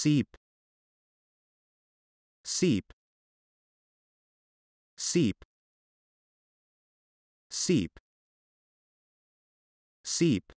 seep seep seep seep seep